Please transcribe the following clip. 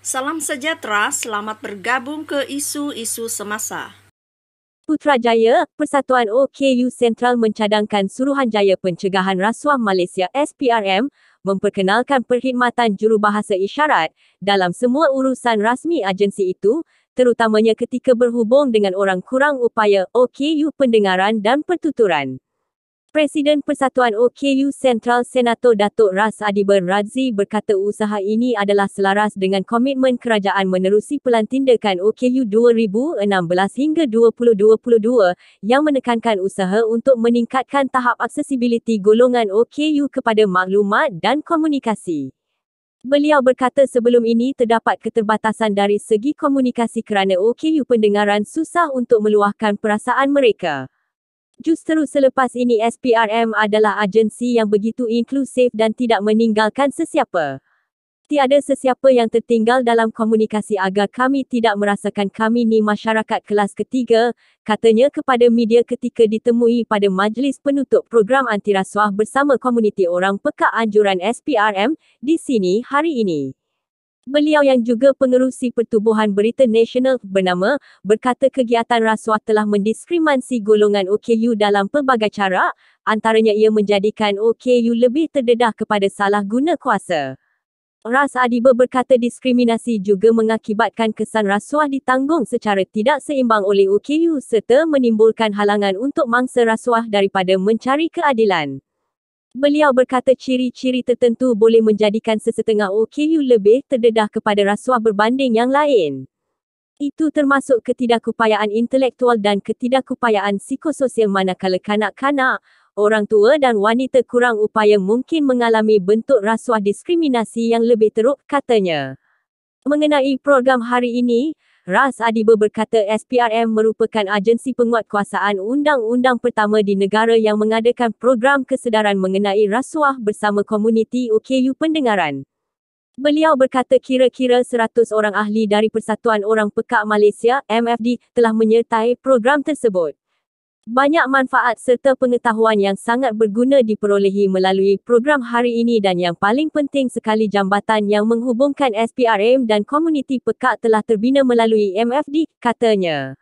Salam sejahtera, selamat bergabung ke isu-isu semasa. Putrajaya, Persatuan OKU Sentral mencadangkan Suruhanjaya Pencegahan Rasuah Malaysia SPRM memperkenalkan perkhidmatan jurubahasa isyarat dalam semua urusan rasmi agensi itu, terutamanya ketika berhubung dengan orang kurang upaya OKU pendengaran dan pertuturan. Presiden Persatuan OKU Central Senator Datuk Ras Adiber Radzi berkata usaha ini adalah selaras dengan komitmen kerajaan menerusi pelan tindakan OKU 2016 hingga 2022 yang menekankan usaha untuk meningkatkan tahap aksesibiliti golongan OKU kepada maklumat dan komunikasi. Beliau berkata sebelum ini terdapat keterbatasan dari segi komunikasi kerana OKU pendengaran susah untuk meluahkan perasaan mereka. Justeru selepas ini SPRM adalah agensi yang begitu inklusif dan tidak meninggalkan sesiapa. Tiada sesiapa yang tertinggal dalam komunikasi agar kami tidak merasakan kami ni masyarakat kelas ketiga, katanya kepada media ketika ditemui pada majlis penutup program anti rasuah bersama komuniti orang peka anjuran SPRM di sini hari ini. Beliau yang juga pengerusi pertubuhan berita nasional bernama berkata kegiatan rasuah telah mendiskriminasi golongan OKU dalam pelbagai cara, antaranya ia menjadikan OKU lebih terdedah kepada salah guna kuasa. Ras Adiba berkata diskriminasi juga mengakibatkan kesan rasuah ditanggung secara tidak seimbang oleh OKU serta menimbulkan halangan untuk mangsa rasuah daripada mencari keadilan. Beliau berkata ciri-ciri tertentu boleh menjadikan sesetengah OKU oh lebih terdedah kepada rasuah berbanding yang lain. Itu termasuk ketidakupayaan intelektual dan ketidakupayaan psikososial manakala kanak-kanak, orang tua dan wanita kurang upaya mungkin mengalami bentuk rasuah diskriminasi yang lebih teruk, katanya. Mengenai program hari ini, Ras Adiba berkata SPRM merupakan agensi penguatkuasaan undang-undang pertama di negara yang mengadakan program kesedaran mengenai rasuah bersama komuniti UKU pendengaran. Beliau berkata kira-kira 100 orang ahli dari Persatuan Orang Pekak Malaysia, MFD, telah menyertai program tersebut. Banyak manfaat serta pengetahuan yang sangat berguna diperolehi melalui program hari ini dan yang paling penting sekali jambatan yang menghubungkan SPRM dan komuniti pekat telah terbina melalui MFD, katanya.